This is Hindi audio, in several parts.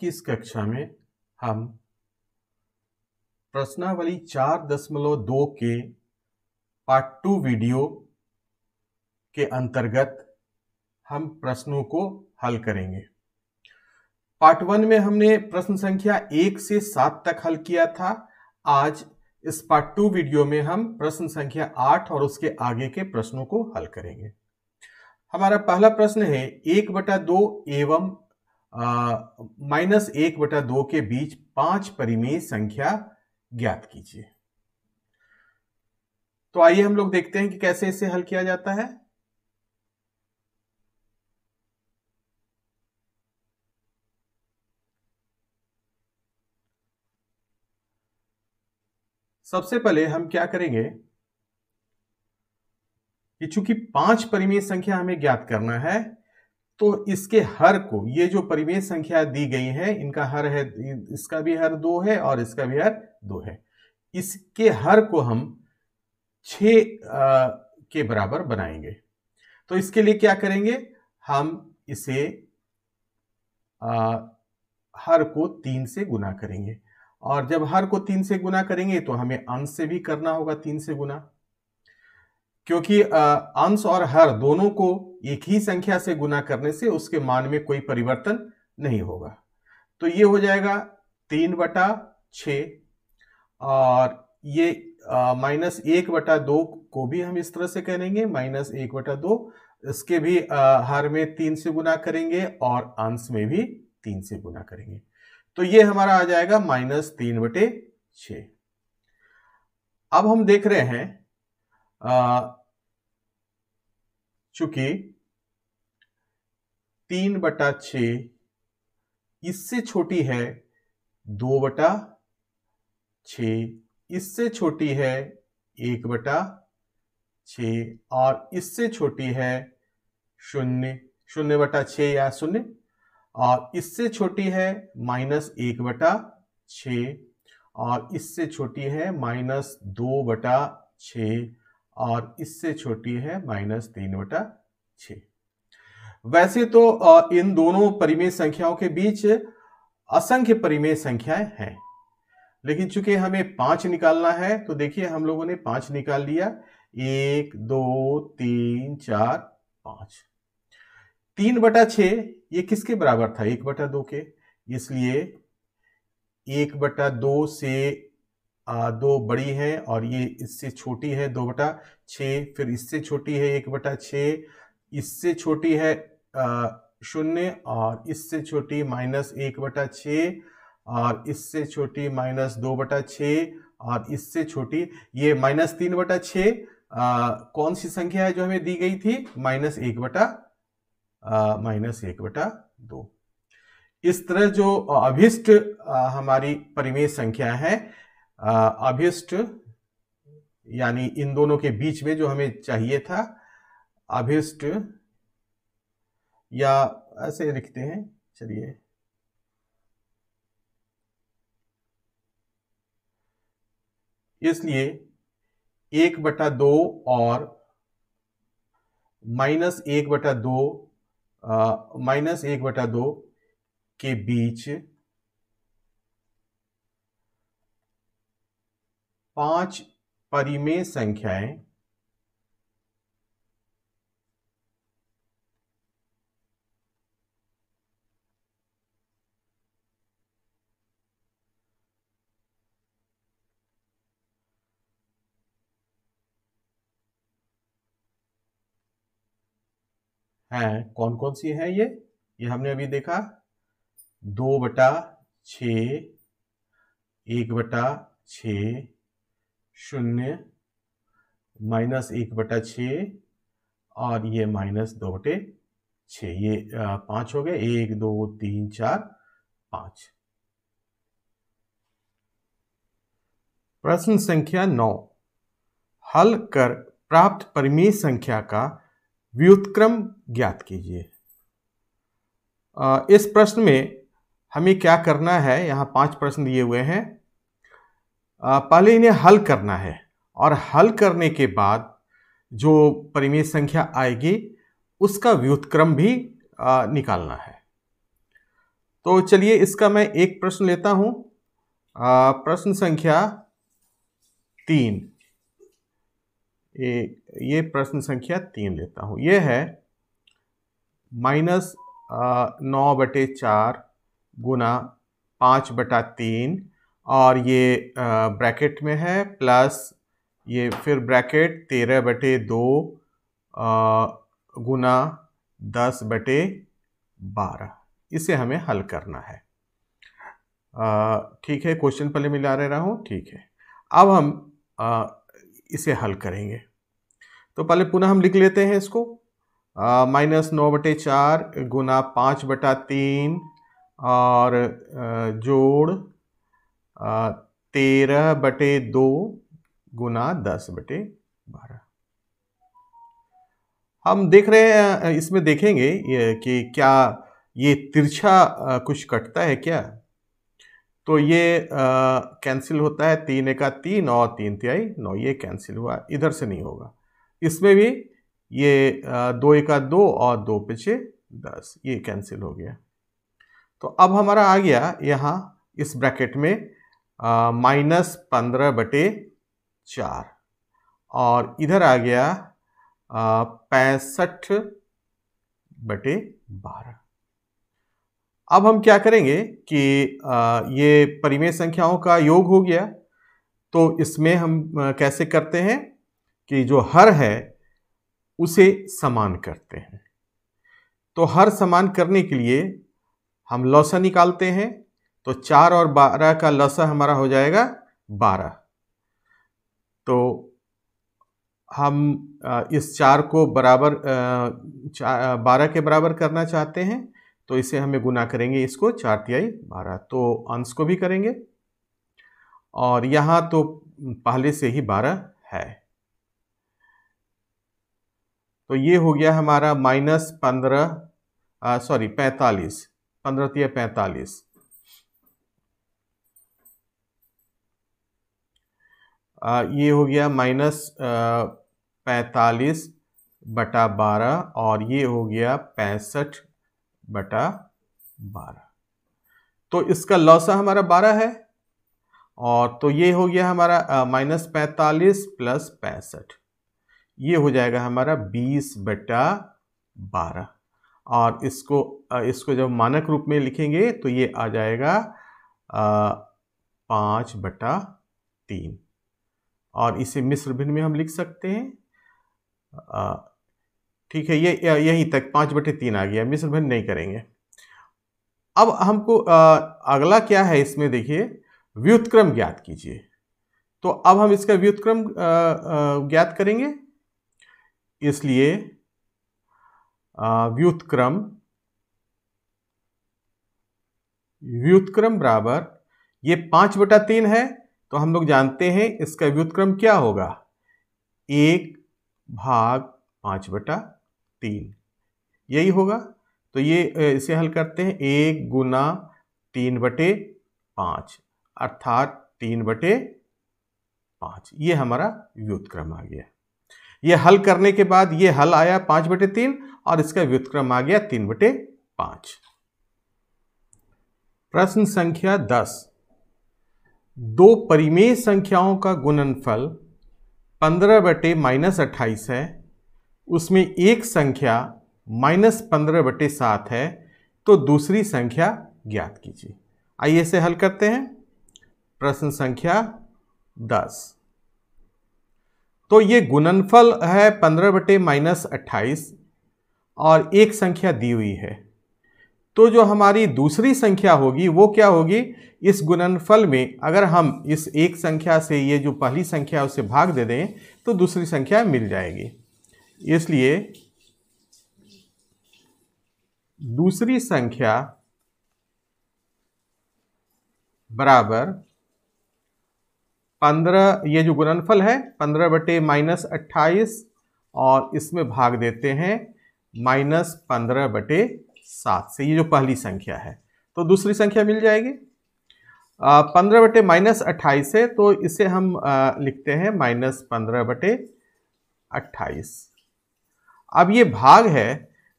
की इस कक्षा में हम प्रश्नावली चार दशमलव दो के पार्ट टू वीडियो के अंतर्गत हम प्रश्नों को हल करेंगे पार्ट वन में हमने प्रश्न संख्या एक से सात तक हल किया था आज इस पार्ट टू वीडियो में हम प्रश्न संख्या आठ और उसके आगे के प्रश्नों को हल करेंगे हमारा पहला प्रश्न है एक बटा दो एवं माइनस एक बटा दो के बीच पांच परिमेय संख्या ज्ञात कीजिए तो आइए हम लोग देखते हैं कि कैसे इसे हल किया जाता है सबसे पहले हम क्या करेंगे कि चूंकि पांच परिमेय संख्या हमें ज्ञात करना है तो इसके हर को ये जो परिमेय संख्या दी गई है इनका हर है इसका भी हर दो है और इसका भी हर दो है इसके हर को हम छ के बराबर बनाएंगे तो इसके लिए क्या करेंगे हम इसे आ, हर को तीन से गुना करेंगे और जब हर को तीन से गुना करेंगे तो हमें अंश से भी करना होगा तीन से गुना क्योंकि अंश और हर दोनों को एक ही संख्या से गुना करने से उसके मान में कोई परिवर्तन नहीं होगा तो ये हो जाएगा तीन बटा छ और ये माइनस एक बटा दो को भी हम इस तरह से करेंगे माइनस एक बटा दो इसके भी आ, हर में तीन से गुना करेंगे और अंश में भी तीन से गुना करेंगे तो ये हमारा आ जाएगा माइनस तीन बटे छ अब हम देख रहे हैं चूंकि तीन बटा छ इससे छोटी है दो बटा छ इससे छोटी है एक बटा छ और इससे छोटी है शून्य शून्य बटा छ या शून्य और इससे छोटी है माइनस एक बटा छ और इससे छोटी है माइनस दो बटा छ और इससे छोटी है माइनस तीन बटा छः वैसे तो इन दोनों परिमेय संख्याओं के बीच असंख्य परिमेय संख्याएं हैं लेकिन चूंकि हमें पांच निकालना है तो देखिए हम लोगों ने पांच निकाल लिया एक दो तीन चार पांच तीन बटा छ ये किसके बराबर था एक बटा दो के इसलिए एक बटा दो से आ, दो बड़ी है और ये इससे छोटी है दो बटा छ फिर इससे छोटी है एक बटा छ इससे छोटी है शून्य और इससे छोटी माइनस एक बटा छ और इससे छोटी माइनस दो बटा छ और इससे छोटी ये माइनस तीन बटा छ कौन सी संख्या है जो हमें दी गई थी माइनस एक बटा माइनस एक बटा दो इस तरह जो अभिष्ट हमारी परिमेय संख्या है अभिष्ट यानी इन दोनों के बीच में जो हमें चाहिए था अभिष्ट या ऐसे लिखते हैं चलिए इसलिए एक बटा दो और माइनस एक बटा दो माइनस एक बटा दो के बीच पांच परिमेय संख्याएं हैं कौन कौन सी हैं ये ये हमने अभी देखा दो बटा छ एक बटा छ शून्य माइनस एक बटा छ और ये माइनस दो बटे छ ये पांच हो गए एक दो तीन चार पांच प्रश्न संख्या नौ हल कर प्राप्त परिमेय संख्या का व्युत्क्रम ज्ञात कीजिए इस प्रश्न में हमें क्या करना है यहाँ पांच प्रश्न दिए हुए हैं पहले इन्हें हल करना है और हल करने के बाद जो परिमेय संख्या आएगी उसका व्युत्क्रम भी निकालना है तो चलिए इसका मैं एक प्रश्न लेता हूँ प्रश्न संख्या तीन एक ये प्रश्न संख्या तीन लेता हूँ ये है माइनस नौ बटे चार गुना पाँच बटा तीन और ये ब्रैकेट में है प्लस ये फिर ब्रैकेट तेरह बटे दो गुना दस बटे बारह इसे हमें हल करना है ठीक है क्वेश्चन पहले मिला रह रहा हूँ ठीक है अब हम आ, इसे हल करेंगे तो पहले पुनः हम लिख लेते हैं इसको माइनस नौ बटे चार गुना पाँच बटा तीन और आ, जोड़ तेरह बटे दो गुना दस बटे बारह हम देख रहे हैं इसमें देखेंगे कि क्या ये तिरछा कुछ कटता है क्या तो ये कैंसिल होता है तीन एका तीन और तीन तिहाई नौ ये कैंसिल हुआ इधर से नहीं होगा इसमें भी ये दो एका दो और दो पीछे दस ये कैंसिल हो गया तो अब हमारा आ गया यहाँ इस ब्रैकेट में माइनस पंद्रह बटे चार और इधर आ गया पैंसठ बटे बारह अब हम क्या करेंगे कि आ, ये परिमेय संख्याओं का योग हो गया तो इसमें हम कैसे करते हैं कि जो हर है उसे समान करते हैं तो हर समान करने के लिए हम लौसा निकालते हैं तो चार और बारह का लौसा हमारा हो जाएगा बारह तो हम इस चार को बराबर चार बारह के बराबर करना चाहते हैं तो इसे हमें गुना करेंगे इसको चार तिहाई बारह तो अंश को भी करेंगे और यहाँ तो पहले से ही बारह है तो ये हो गया हमारा माइनस पंद्रह सॉरी पैंतालीस पंद्रह पैंतालीस ये हो गया माइनस पैंतालीस बटा बारह और ये हो गया पैंसठ बटा बारह तो इसका लौसा हमारा बारह है और तो ये हो गया हमारा माइनस पैंतालीस प्लस पैंसठ ये हो जाएगा हमारा बीस बटा बारह और इसको इसको जब मानक रूप में लिखेंगे तो ये आ जाएगा पाँच बटा तीन और इसे मिश्र भिन्न में हम लिख सकते हैं ठीक है ये यहीं तक पाँच बटे तीन आ गया मिश्र भिन्न नहीं करेंगे अब हमको अगला क्या है इसमें देखिए व्युतक्रम ज्ञात कीजिए तो अब हम इसका व्युतक्रम ज्ञात करेंगे इसलिए व्युतक्रम व्युतक्रम बराबर ये पांच बटा तीन है तो हम लोग जानते हैं इसका व्युतक्रम क्या होगा एक भाग पांच बटा तीन यही होगा तो ये इसे हल करते हैं एक गुना तीन बटे पांच अर्थात तीन बटे पांच ये हमारा व्युतक्रम आ गया ये हल करने के बाद ये हल आया पांच बटे तीन और इसका व्युतक्रम आ गया तीन बटे पांच प्रश्न संख्या दस दो परिमेय संख्याओं का गुणनफल पंद्रह बटे माइनस अट्ठाईस है उसमें एक संख्या माइनस पंद्रह बटे सात है तो दूसरी संख्या ज्ञात कीजिए आइए इसे हल करते हैं प्रश्न संख्या दस तो ये गुणनफल है पंद्रह बटे माइनस अट्ठाईस और एक संख्या दी हुई है तो जो हमारी दूसरी संख्या होगी वो क्या होगी इस गुणनफल में अगर हम इस एक संख्या से ये जो पहली संख्या उसे भाग दे दें तो दूसरी संख्या मिल जाएगी इसलिए दूसरी संख्या बराबर पंद्रह ये जो गुणनफल है पंद्रह बटे माइनस अट्ठाईस और इसमें भाग देते हैं माइनस पंद्रह बटे सात से ये जो पहली संख्या है तो दूसरी संख्या मिल जाएगी पंद्रह बटे माइनस अट्ठाईस है तो इसे हम आ, लिखते हैं माइनस पंद्रह बटे अट्ठाईस अब ये भाग है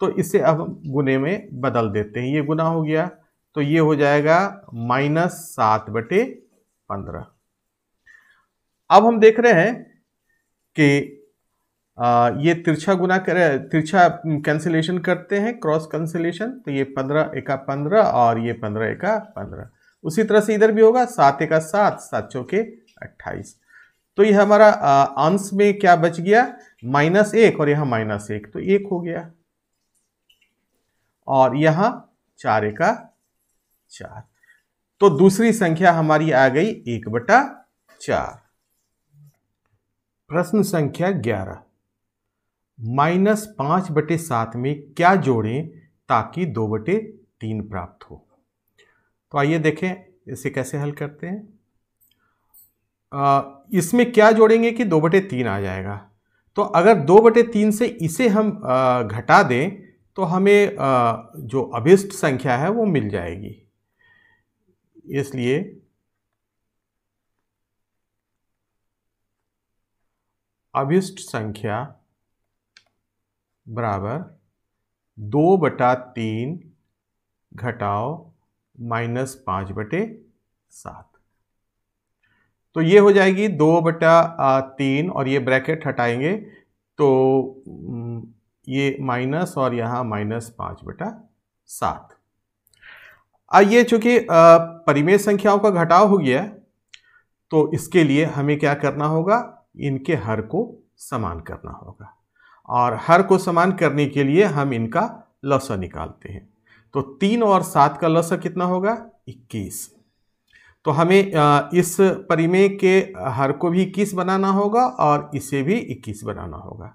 तो इसे अब हम गुने में बदल देते हैं ये गुना हो गया तो ये हो जाएगा माइनस सात बटे पंद्रह अब हम देख रहे हैं कि आ, ये तिरछा गुना कर तिरछा कैंसिलेशन करते हैं क्रॉस कैंसिलेशन तो ये पंद्रह एका पंद्रह और ये पंद्रह एका पंद्रह उसी तरह से इधर भी होगा सात एका सात सात चौके अट्ठाईस तो ये हमारा अंश में क्या बच गया माइनस एक और यहाँ माइनस एक तो एक हो गया और यहाँ चार एका चार तो दूसरी संख्या हमारी आ गई एक बटा चार प्रश्न संख्या ग्यारह माइनस पाँच बटे सात में क्या जोड़ें ताकि दो बटे तीन प्राप्त हो तो आइए देखें इसे कैसे हल करते हैं आ, इसमें क्या जोड़ेंगे कि दो बटे तीन आ जाएगा तो अगर दो बटे तीन से इसे हम घटा दें तो हमें जो अभिष्ट संख्या है वो मिल जाएगी इसलिए अभिष्ट संख्या बराबर दो बटा तीन घटाओ माइनस पाँच बटे सात तो ये हो जाएगी दो बटा तीन और ये ब्रैकेट हटाएंगे तो ये माइनस और यहाँ माइनस पाँच बटा सात आ ये चूँकि परिमेय संख्याओं का घटाव हो गया तो इसके लिए हमें क्या करना होगा इनके हर को समान करना होगा और हर को समान करने के लिए हम इनका लस निकालते हैं तो तीन और सात का लस कितना होगा इक्कीस तो हमें इस परिमेय के हर को भी इक्कीस बनाना होगा और इसे भी इक्कीस बनाना होगा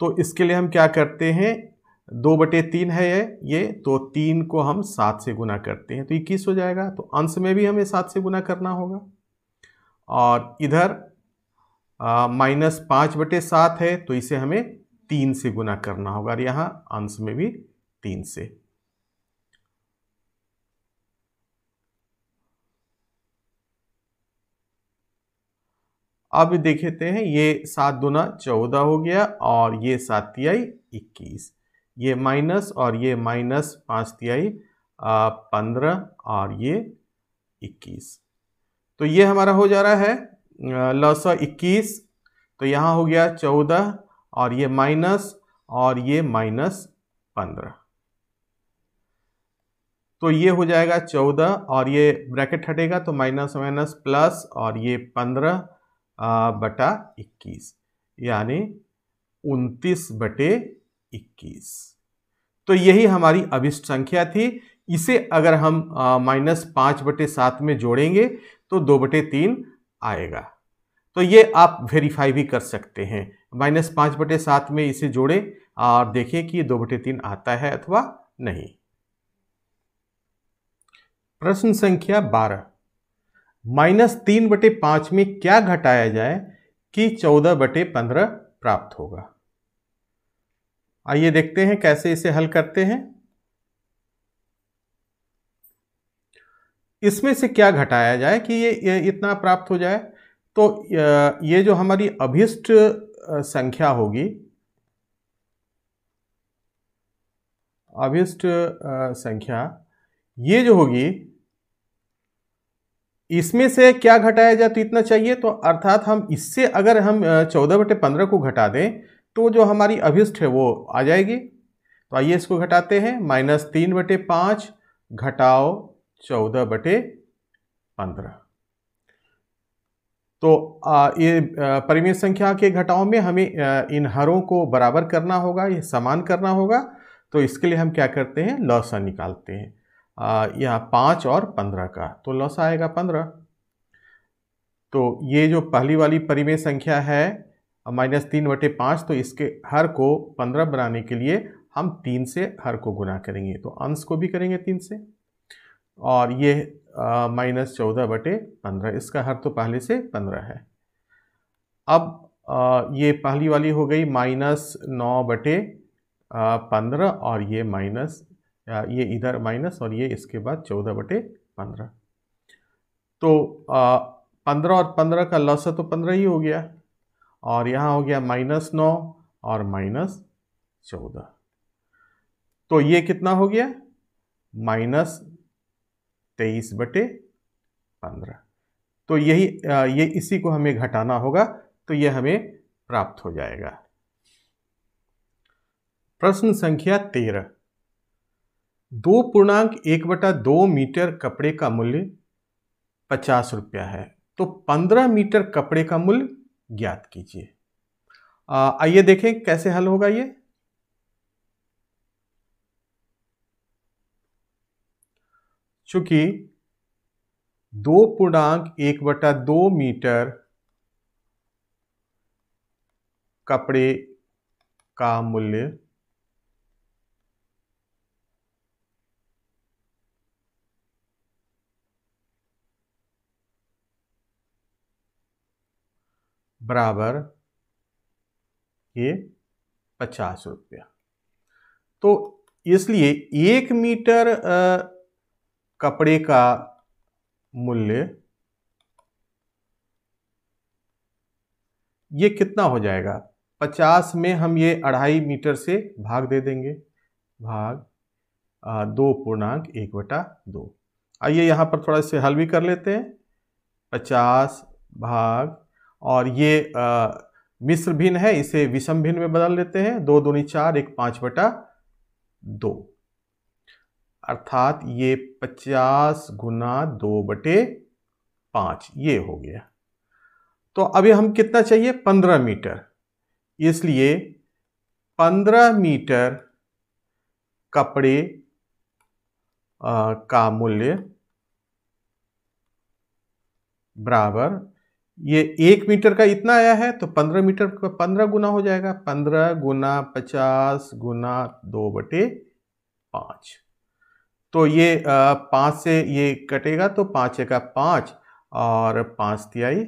तो इसके लिए हम क्या करते हैं दो बटे तीन है ये तो तीन को हम सात से गुना करते हैं तो इक्कीस हो जाएगा तो अंश में भी हमें सात से गुना करना होगा और इधर माइनस पाँच बटे सात है तो इसे हमें तीन से गुना करना होगा और यहाँ आंसर में भी तीन से अब देखते हैं ये सात दुना चौदह हो गया और ये सात तिहाई इक्कीस ये माइनस और ये माइनस पाँच तिहाई पंद्रह और ये इक्कीस तो ये हमारा हो जा रहा है नौ इक्कीस तो यहाँ हो गया चौदह और ये माइनस और ये माइनस पंद्रह तो ये हो जाएगा चौदह और ये ब्रैकेट हटेगा तो माइनस माइनस प्लस और ये पंद्रह बटा इक्कीस यानी उनतीस बटे इक्कीस तो यही हमारी अभिष्ट संख्या थी इसे अगर हम माइनस पाँच बटे सात में जोड़ेंगे तो दो बटे तीन आएगा तो ये आप वेरीफाई भी कर सकते हैं माइनस पाँच बटे सात में इसे जोड़े और देखें कि दो बटे तीन आता है अथवा नहीं प्रश्न संख्या बारह माइनस तीन बटे पाँच में क्या घटाया जाए कि चौदह बटे पंद्रह प्राप्त होगा आइए देखते हैं कैसे इसे हल करते हैं इसमें से क्या घटाया जाए कि ये, इतना प्राप्त हो जाए तो ये जो हमारी अभिष्ट संख्या होगी अभिष्ट संख्या ये जो होगी इसमें से क्या घटाया जाए तो इतना चाहिए तो अर्थात हम इससे अगर हम चौदह बटे पंद्रह को घटा दें तो जो हमारी अभिष्ट है वो आ जाएगी तो आइए इसको घटाते हैं माइनस तीन बटे पाँच घटाओ चौदह बटे पंद्रह तो आ, ये परिमेय संख्या के घटाओं में हमें इन हरों को बराबर करना होगा ये समान करना होगा तो इसके लिए हम क्या करते हैं लौसा निकालते हैं यहाँ पाँच और पंद्रह का तो लौसा आएगा पंद्रह तो ये जो पहली वाली परिमेय संख्या है माइनस तीन बटे पाँच तो इसके हर को पंद्रह बनाने के लिए हम तीन से हर को गुना करेंगे तो अंश को भी करेंगे तीन से और ये माइनस चौदह बटे पंद्रह इसका हर तो पहले से पंद्रह है अब आ, ये पहली वाली हो गई माइनस नौ बटे पंद्रह और ये माइनस ये इधर माइनस और ये इसके बाद चौदह बटे पंद्रह तो पंद्रह और पंद्रह का लस तो पंद्रह ही हो गया और यहाँ हो गया माइनस नौ और माइनस चौदह तो ये कितना हो गया माइनस तेईस बटे पंद्रह तो यही ये इसी को हमें घटाना होगा तो यह हमें प्राप्त हो जाएगा प्रश्न संख्या तेरह दो पूर्णांक एक बटा दो मीटर कपड़े का मूल्य पचास रुपया है तो पंद्रह मीटर कपड़े का मूल्य ज्ञात कीजिए आइए देखें कैसे हल होगा ये चूंकि दो पूर्णांक एक बटा दो मीटर कपड़े का मूल्य बराबर ये पचास रुपया तो इसलिए एक मीटर आ, कपड़े का मूल्य ये कितना हो जाएगा पचास में हम ये अढ़ाई मीटर से भाग दे देंगे भाग आ, दो पूर्णांक एक बटा दो आइए यहाँ पर थोड़ा से हल भी कर लेते हैं पचास भाग और ये आ, मिश्र भिन्न है इसे विषम भिन्न में बदल लेते हैं दो दूनी चार एक पाँच बटा दो अर्थात ये पचास गुना दो बटे पाँच ये हो गया तो अभी हम कितना चाहिए पंद्रह मीटर इसलिए पंद्रह मीटर कपड़े आ, का मूल्य बराबर ये एक मीटर का इतना आया है तो पंद्रह मीटर का पंद्रह गुना हो जाएगा पंद्रह गुना पचास गुना दो बटे पाँच तो ये पाँच से ये कटेगा तो पाँच एक पाँच और पाँच तिहाई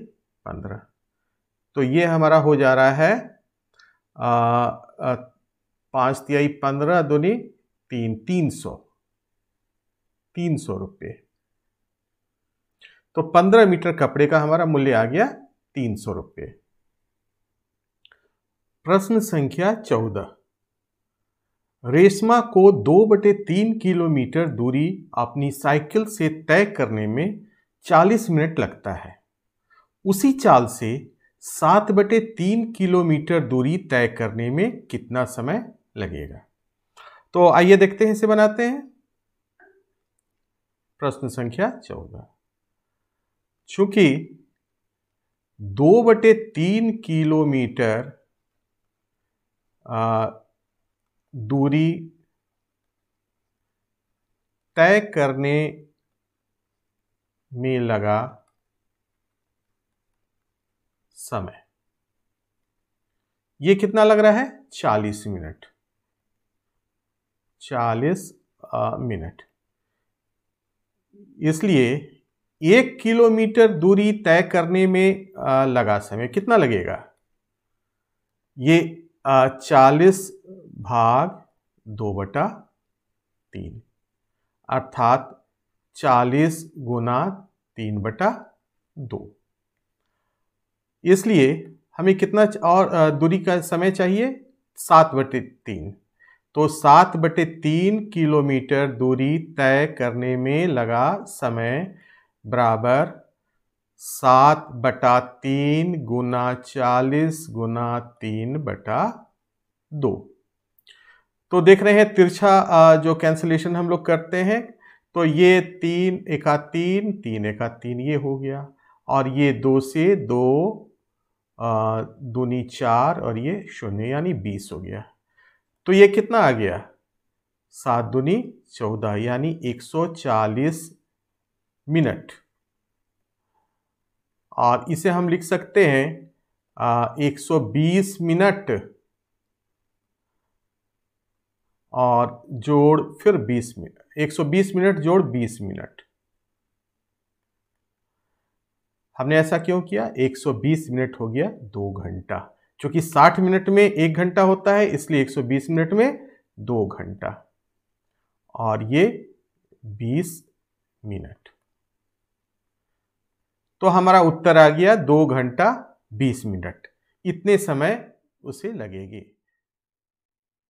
पंद्रह तो ये हमारा हो जा रहा है पाँच तिहाई पंद्रह दूनी तीन तीन सौ तीन सौ रुपये तो पंद्रह मीटर कपड़े का हमारा मूल्य आ गया तीन सौ रुपये प्रश्न संख्या चौदह रेशमा को दो बटे तीन किलोमीटर दूरी अपनी साइकिल से तय करने में 40 मिनट लगता है उसी चाल से सात बटे तीन किलोमीटर दूरी तय करने में कितना समय लगेगा तो आइए देखते हैं इसे बनाते हैं प्रश्न संख्या चौदह चूंकि दो बटे तीन किलोमीटर दूरी तय करने में लगा समय ये कितना लग रहा है चालीस मिनट चालीस मिनट इसलिए एक किलोमीटर दूरी तय करने में लगा समय कितना लगेगा ये चालीस भाग दो बटा तीन अर्थात चालीस गुना तीन बटा दो इसलिए हमें कितना और दूरी का समय चाहिए सात बटे तीन तो सात बटे तीन किलोमीटर दूरी तय करने में लगा समय बराबर सात बटा तीन गुना चालीस गुना तीन बटा दो तो देख रहे हैं तिरछा जो कैंसिलेशन हम लोग करते हैं तो ये तीन एका तीन तीन एका तीन ये हो गया और ये दो से दो दूनी चार और ये शून्य यानी बीस हो गया तो ये कितना आ गया सात दूनी चौदह यानी एक सौ चालीस मिनट और इसे हम लिख सकते हैं एक सौ बीस मिनट और जोड़ फिर 20 मिनट 120 मिनट जोड़ 20 मिनट हमने ऐसा क्यों किया 120 मिनट हो गया दो घंटा क्योंकि 60 मिनट में एक घंटा होता है इसलिए 120 मिनट में दो घंटा और ये 20 मिनट तो हमारा उत्तर आ गया दो घंटा 20 मिनट इतने समय उसे लगेगी